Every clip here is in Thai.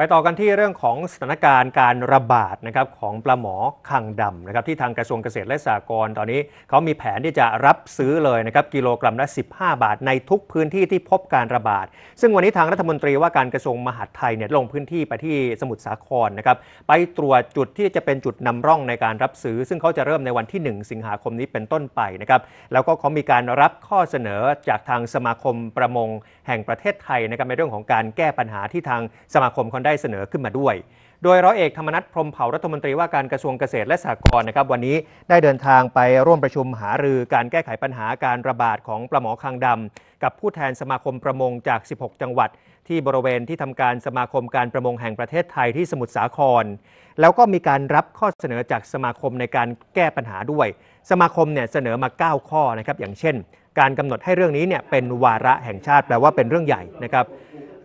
ไปต่อกันที่เรื่องของสถานการณ์การระบาดนะครับของปลาหมอคังดำนะครับที่ทางกระทรวงเกษตรและสหกรณ์ตอนนี้เขามีแผนที่จะรับซื้อเลยนะครับกิโลกรัมละ 15 บาท ในทุกพื้นที่ที่พบการระบาดซึ่งวันนี้ทางรัฐมนตรีว่าการกระทรวงมหาดไทยเนี่ยลงพื้นที่ไปที่สมุทรสาครนะครับไปตรวจจุดที่จะเป็นจุดนำร่องในการรับซื้อ ซึ่งเขาจะเริ่มในวันที่ 1 สิงหาคมนี้เป็นต้นไปนะครับแล้วก็เขามีการรับข้อเสนอจากทางสมาคมประมงแห่งประเทศไทยนะครับในเรื่องของการแก้ปัญหาที่ทางสมาคมคนาได้เสนอขึ้นมาด้วย โดยร้อยเอกธรรมนัฐพรมเผ่ารัฐมนตรีว่าการกระทรวงเกษตรและสหกรณ์นะครับ วันนี้ได้เดินทางไปร่วมประชุมหารือการแก้ไขปัญหาการระบาดของปลาหมอคางดำ กับผู้แทนสมาคมประมงจาก 16 จังหวัด ที่บริเวณที่ทำการสมาคมการประมงแห่งประเทศไทยที่สมุทรสาคร แล้วก็มีการรับข้อเสนอจากสมาคมในการแก้ปัญหาด้วย สมาคมเนี่ยเสนอมา 9 ข้อนะครับอย่างเช่น การกำหนดให้เรื่องนี้เนี่ยเป็นวาระแห่งชาติแปลว่าเป็นเรื่องใหญ่นะครับ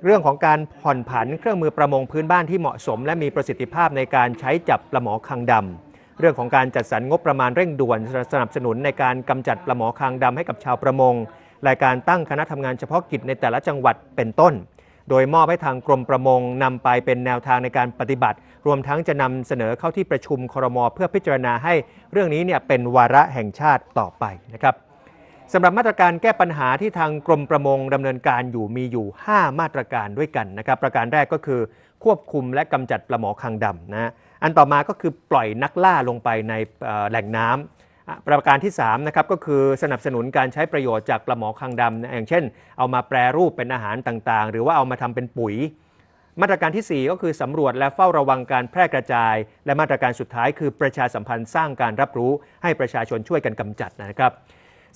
เรื่องของการผ่อนผันเครื่องมือประมงพื้นบ้านที่เหมาะสม และมีประสิทธิภาพในการใช้จับปลาหมอคังดำ เรื่องของการจัดสรรงบประมาณเร่งด่วนสนับสนุนในการกำจัดปลาหมอคังดำให้กับชาวประมงและการตั้งคณะทำงานเฉพาะกิจในแต่ละจังหวัดเป็นต้น โดยมอบให้ทางกรมประมงนำไปเป็นแนวทางในการปฏิบัติ รวมทั้งจะนำเสนอเข้าที่ประชุมครมเพื่อพิจารณาให้ เรื่องนี้เนี่ยเป็นวาระแห่งชาติต่อไปนะครับสำหรับมาตรการแก้ปัญหาที่ทางกรมประมงดำเนินการอยู่มีอยู่ 5 มาตรการด้วยกันนะครับ ประการแรกก็คือควบคุมและกำจัดปลาหมอคางดำนะอันต่อมาก็คือปล่อยนักล่าลงไปในแหล่งน้ำ ประการที่3นะครับก็คือสนับสนุนการใช้ประโยชน์จากปลาหมอคางดำนะ อย่างเช่น เอามาแปรรูปเป็นอาหารต่างๆ หรือว่าเอามาทำเป็นปุ๋ย มาตรการที่ 4 ก็คือสำรวจและเฝ้าระวังการแพร่กระจาย และมาตรการสุดท้าย คือประชาสัมพันธ์สร้างการรับรู้ให้ประชาชนช่วยกันกำจัดนะครับ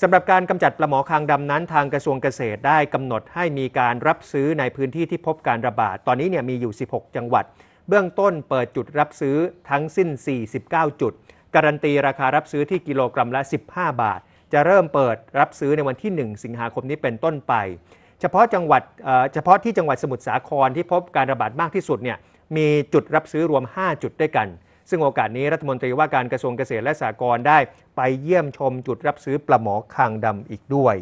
สำหรับการกำจัดปลาหมอคางดำนั้นทางกระทรวงเกษตรได้กำหนดให้มีการรับซื้อในพื้นที่ที่พบการระบาด ตอนนี้เนี่ยมีอยู่ 16 จังหวัด เบื้องต้นเปิดจุดรับซื้อทั้งสิ้น 49 จุดการันตีราคารับซื้อที่กิโลกรัมละ 15 บาท จะเริ่มเปิดรับซื้อในวันที่ 1 สิงหาคมนี้เป็นต้นไป เฉพาะจังหวัดเฉพาะที่จังหวัดสมุทรสาครที่พบการระบาดมากที่สุดเนี่ยมีจุดรับซื้อรวม 5 จุดด้วยกันซึ่งโอกาสนี้รัฐมนตรีว่าการกระทรวงเกษตรและสหกรณ์ได้ ไปเยี่ยมชมจุดรับซื้อปลาหมอคางดำอีกด้วย